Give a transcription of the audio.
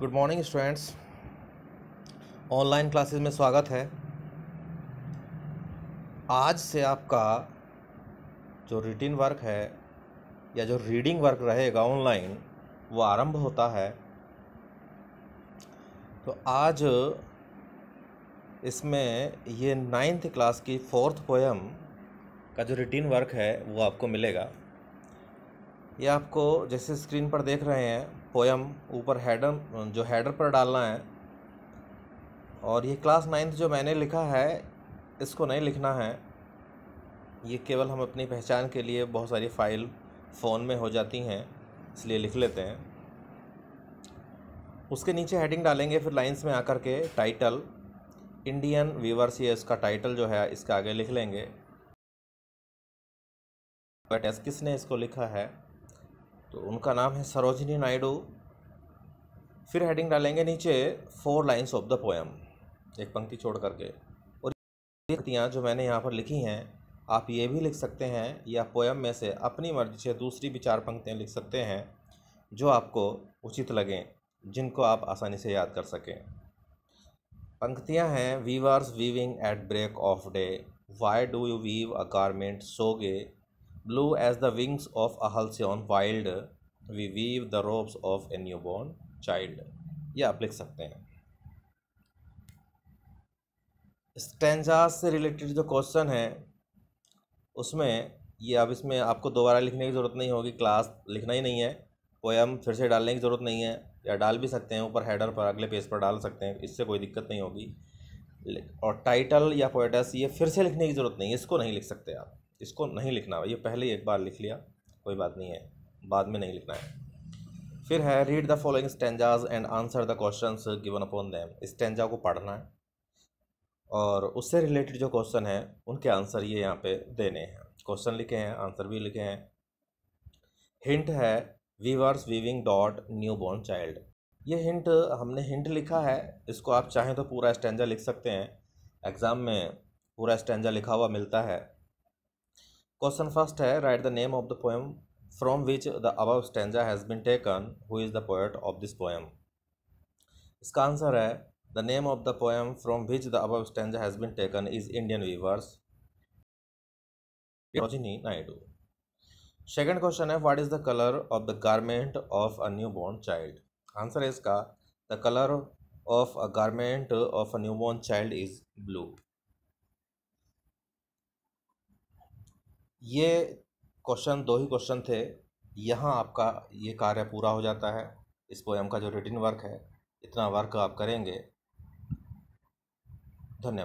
Good morning students online classes में स्वागत है आज से आपका जो रिटिन वर्क है या जो रीडिंग वर्क रहेगा ऑनलाइन वो आरंभ होता है तो आज इसमें ये नाइन्थ क्लास की फोर्थ पोएम का जो रिटिन वर्क है वो आपको मिलेगा ये आपको जैसे स्क्रीन पर देख रहे हैं पोएम ऊपर हेडर जो हेडर पर डालना है और ये क्लास नाइन्थ जो मैंने लिखा है इसको नहीं लिखना है ये केवल हम अपनी पहचान के लिए बहुत सारी फ़ाइल फ़ोन में हो जाती हैं इसलिए लिख लेते हैं उसके नीचे हेडिंग डालेंगे फिर लाइंस में आकर के टाइटल इंडियन व्यूवर्स ये इसका टाइटल जो है इसके आगे लिख लेंगे बट एस किसने इसको लिखा है तो उनका नाम है सरोजनी नायडू फिर हेडिंग डालेंगे नीचे four lines of the poem एक पंक्ति छोड़ करके और पंक्तियाँ जो मैंने यहाँ पर लिखी हैं आप ये भी लिख सकते हैं या पोएम में से अपनी मर्जी से दूसरी भी चार पंक्तियाँ लिख सकते हैं जो आपको उचित लगें जिनको आप आसानी से याद कर सकें पंक्तियाँ हैं weavers weaving at break of day why do you weave a garment so gay Blue as the wings of a halcyon wild, we weave the robes of a newborn child. ये आप लिख सकते हैं स्टेंजास से related जो question है उसमें ये अब इसमें आपको दोबारा लिखने की ज़रूरत नहीं होगी क्लास लिखना ही नहीं है पोएम फिर से डालने की ज़रूरत नहीं है या डाल भी सकते हैं ऊपर हेडर पर अगले पेज पर डाल सकते हैं इससे कोई दिक्कत नहीं होगी और टाइटल या पोएटस ये फिर से लिखने की ज़रूरत नहीं है इसको नहीं लिख सकते आप इसको नहीं लिखना ये पहले ही एक बार लिख लिया कोई बात नहीं है बाद में नहीं लिखना है फिर है read the following stanzas and answer the question given upon them stanza को पढ़ना है और उससे रिलेटेड जो क्वेश्चन है उनके आंसर ये यहाँ पे देने हैं क्वेश्चन लिखे हैं आंसर भी लिखे हैं हिंट है weavers weaving dot new born child ये हिंट हमने हिंट लिखा है इसको आप चाहें तो पूरा स्टेंजा लिख सकते हैं एग्ज़ाम में पूरा स्टेंजा लिखा हुआ मिलता है Question first hai, eh, write the name of the poem from which the above stanza has been taken. Who is the poet of this poem? Iska answer hai, the name of the poem from which the above stanza has been taken is Indian Weavers. Second question hai, what is the color of the garment of a newborn child? Answer is the color of a garment of a newborn child is blue. ये question दो ही question थे यहाँ आपका ये कार्य पूरा हो जाता है इस पोएम का जो रिटिन वर्क है इतना वर्क आप करेंगे धन्यवाद